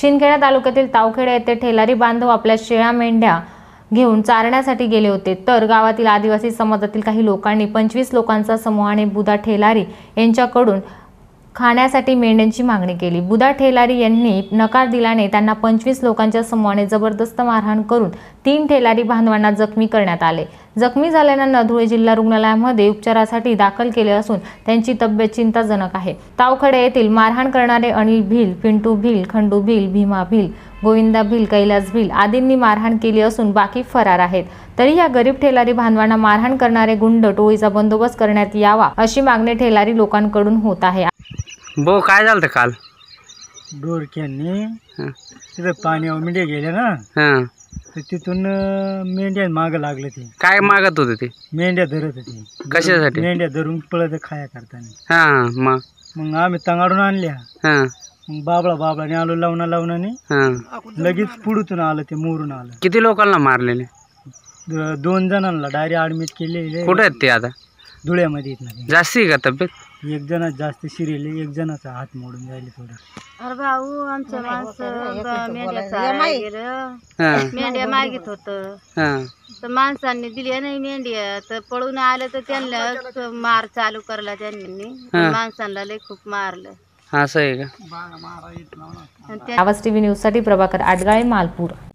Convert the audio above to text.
शिंदखेडा तालुक्यातील तावखेडा येथे ठेलारी बांधव आपल्या शेळ्या मेंढ्या घेऊन चारण्यासाठी गेले होते तर गावातील आदिवासी समाजातील काही लोकांनी पंचवीस लोकांचा समूहाने बुधा ठेलारी यांच्याकडून खाण्यासाठी मेंढ्यांची मागणी केली बुधा ठेलारी यांनी नकार दिल्याने त्यांना पंचवीस लोकांच्या समूहाने जबरदस्त मारहाण करून तीन ठेलारी बांधवांना जखमी करण्यात आले जखमी झालेल्यांना धुळे जिल्हा रुग्णालयामध्ये उपचारासाठी दाखल केले असून त्यांची तब्येत चिंताजनक आहे तावखडे येथील मारहाण करणारे अनिल भिल पिंटू भिल खंडू भिल भीमा भिल गोविंदा भिल कैलास भिल आदींनी मारहाण केली असून बाकी फरार आहेत तरी या गरीब ठेलारी भांडवांना मारहाण करणारे गुंड टोळीचा बंदोबस्त करण्यात यावा अशी मागणी ठेलारी लोकांकडून होत आहे बो काय झालं काल डोरक्यांनी तिथं पाणी गेले ना तिथून मेंढ्या माग लागलं ते काय मागत होते ते मेंढ्या धरत होती कशासाठी? मेंढ्या धरून पळत खाया करताना मग मग आम्ही तंगाडून आणल्या बाबळा बाबळाने आलो लावणा लावणाने लगेच पुढून आलं ते मोरून आलं किती लोकांना मारलेले दोन जणांना डायरेक्ट ऍडमिट केले कुठे आहेत ते आता धुळ्यामध्ये येत नाही जास्त आहे का तब्येत एक जणाच जास्त शिरेल एक जणाचा हात मोडून जायले थोडं अरे भाऊ आमचं मेंढ्या मागित होतं तर माणसांनी दिली नाही मेंढ्या तर पळून आलं तर त्यांना मार चालू करला त्यांनी माणसांना लय खूप मारलं असं आहे का आवाज टीव्ही न्यूज साठी प्रभाकर आडगाळे मालपूर